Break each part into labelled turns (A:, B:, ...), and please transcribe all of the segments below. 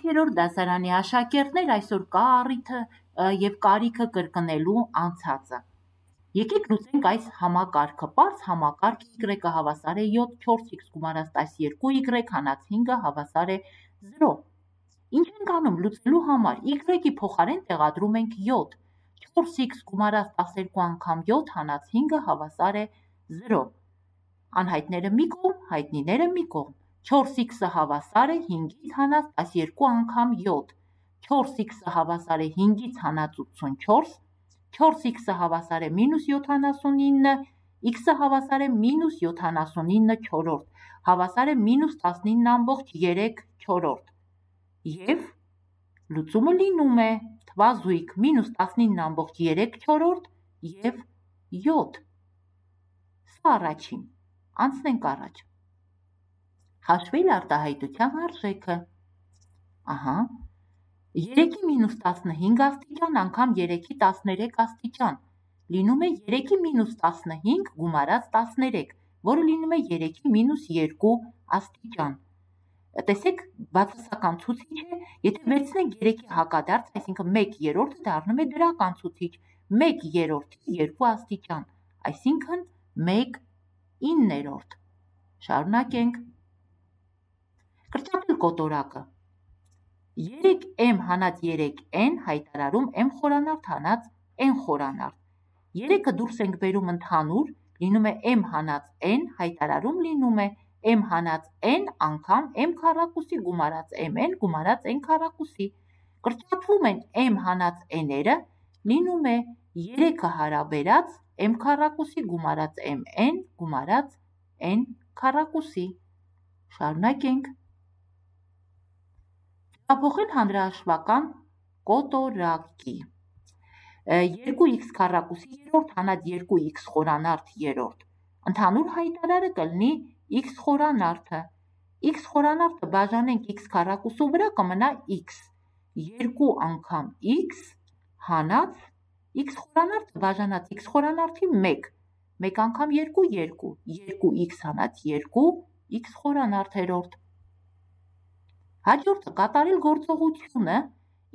A: 6-րդ դասարանի աշակերտներ այսօր կարիթը և կարիքը կրկնելու անցածը։ Եկեք լուծենք այս համակարգը։ Պարզ համակարգ y-ը հավասար է 7, 4x գումարած 12y հանած 5-ը հավասար է 0։ Ինչ ենք անում լուծելու համար y-ի փոխարեն տեղադրում ենք 7։ 4x գումարած 12 անգամ 7 հանած 5-ը հավասար է 0։ Անհայտները մի կողմ, հայտնիները մի կողմ։ 4x-ը հավասար է 5-ից հանած 12 անգամ 7, 4x-ը հավասար է 5-ից հանած 84, 4x-ը հավասար է մինուս 79, x-ը հավասար է մինուս 79 չորորդ, հավասար է մինուս 19 ամբողջ 3 չորորդ։ Եվ լուծումը լինում է թվազույք մինուս 19,3 չորորդ և 7։ Սա առաջին, անցնենք առաջ։ Հաշվել արտահայտության արժեքը։ Ահա 3-ի մինուս 15 աստիճան անգամ 3-ի 13 աստիճան լինում է 3-ի մինուս 15 գումարած 13, որը լինում է 3-ի մինուս 2 աստիճան։ Տեսեք, բացասական ցուցիչ է, եթե վերցնենք 3-ի հակադարձ, այսինքն 1/3-ը դառնում է դրական ցուցիչ, 1/3-ի 2 աստիճան, այսինքն 1/9 շարունակենք կրճատել կոտորակը։ 3M հանած 3n հայտարարում m խորանարդ հանած n խորանարդ։ 3-ը դուրս ենք բերում ընդհանուր, լինում է m հանած n, հայտարարում լինում է m հանած n անգամ m քառակուսի գումարած mn գումարած n քառակուսի։ Կրճատվում են m հանած n-երը, լինում է 3-ը հարաբերած m քառակուսի գումարած mn գումարած n քառակուսի։ Շարունակենք Սափոխել հանրահաշվական կոտորակի 2x քառակուսի երրորդ հանած 2x խորանարդ երրորդ։ Ընդհանուր հայտարարը կլնի x խորանարդը։ x խորանարդը բաժանենք x քառակուսու վրա կմնա x։ 2 անգամ x հանած x խորանարդը բաժանած x խորանարդի 1։ 1 անգամ 2 2, 2x հանած 2 x խորանարդ երրորդ։ Հաջորդը կատարել գործողությունը,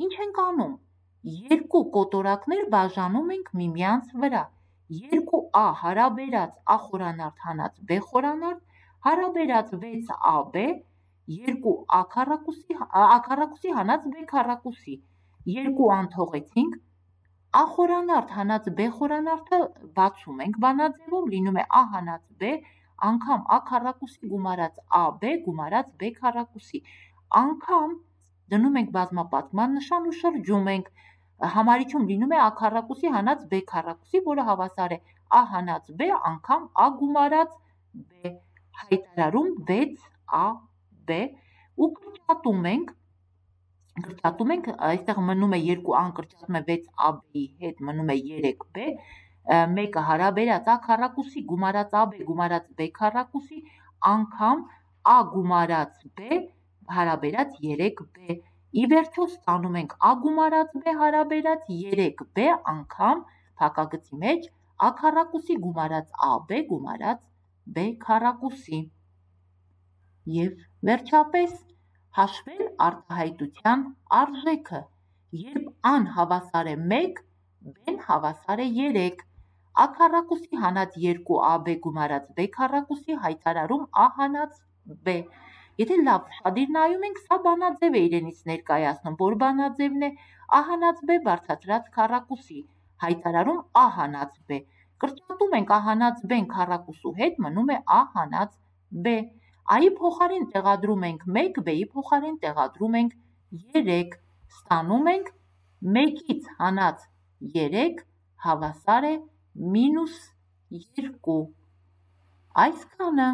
A: ինչ ենք անում։ Երկու կոտորակներ բաժանում ենք միմյանց վրա։ Երկու A հարաբերած A խորանարդ հանած B խորանարդ, հարաբերած 6 AB, երկու A քառակուսի A քառակուսի հանած B քառակուսի։ Երկու անթողեցինք, A խորանարդ հանած B խորանարդը բացում ենք բանաձևում, լինում է A հանած B, անգամ A քառակուսի գումարած AB գումարած B քառակուսի անգամ դնում ենք բազմապատման նշան ու շրջում ենք, համարիչում լինում է ա քառակուսի հանած բ քառակուսի, որը հավասար է ա հանած բ անգամ ա գումարած բ, հայտարարում 6ab ու կրճատում ենք կրճատում ենք, այստեղ մնում է 2 ան կրճատում է 6ab-ի հետ մնում է 3b, մեկը հարաբերած ա քառակուսի գումարած ab գումարած բ քառակուսի անգամ ա գումարած բ հարաբերած 3b։ Ի վերջո ստանում ենք a գումարած b հարաբերած 3b անգամ փակագծի մեջ a քառակուսի գումարած ab գումարած b քառակուսի։ Եվ վերջապես հաշվել արտահայտության արժեքը, երբ a-ն հավասար է 1, b-ն հավասար է 3։ A քառակուսի հանած 2AB գումարած B քառակուսի հայտարարում A հանած B։ Եթե լավ հադիր նայում ենք, սա բանաձև է իրենից ներկայացնում, որ բանաձևն է ահանած B բարձրացրած քառակուսի, հայտարարում ահանած B։ Կրճատում ենք ահանած B-ն քառակուսու հետ, մնում է ահանած B։ Այի փոխարեն տեղադրում ենք 1, B-ի փոխարեն տեղադրում ենք 3, ստանում ենք 1-ից հանած 3 հավասար է -2։ Այսքանը